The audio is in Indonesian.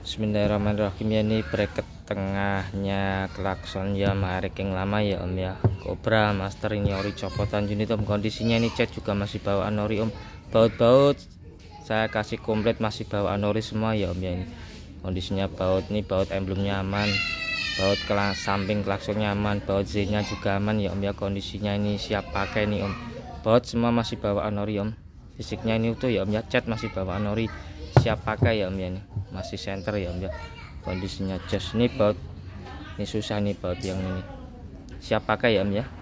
Bismillahirrahmanirrahim ya ini bracket tengahnya klakson ya marek yang lama ya om ya Cobra master ini ori copotan unit om kondisinya ini cat juga masih bawaan ori om baut-baut saya kasih komplit masih bawaan ori semua ya om ya ini kondisinya baut nih baut emblemnya aman baut kelas samping klaksonnya aman baut Z nya juga aman ya om ya kondisinya ini siap pakai nih om baut semua masih bawaan ori om fisiknya ini utuh ya om ya cat masih bawaan ori siap pakai ya om ya ini masih center ya Om ya kondisinya just nih baut ini susah nih baut yang ini siap pakai ya Om